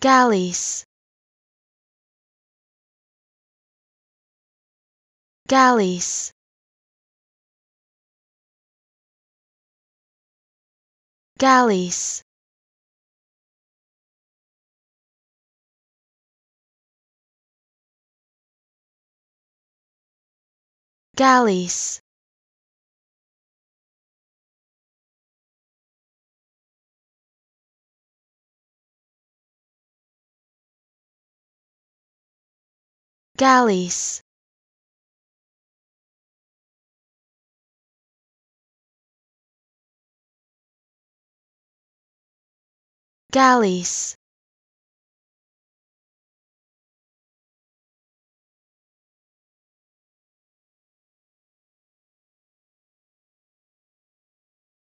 galleys galleys galleys galleys galleys galleys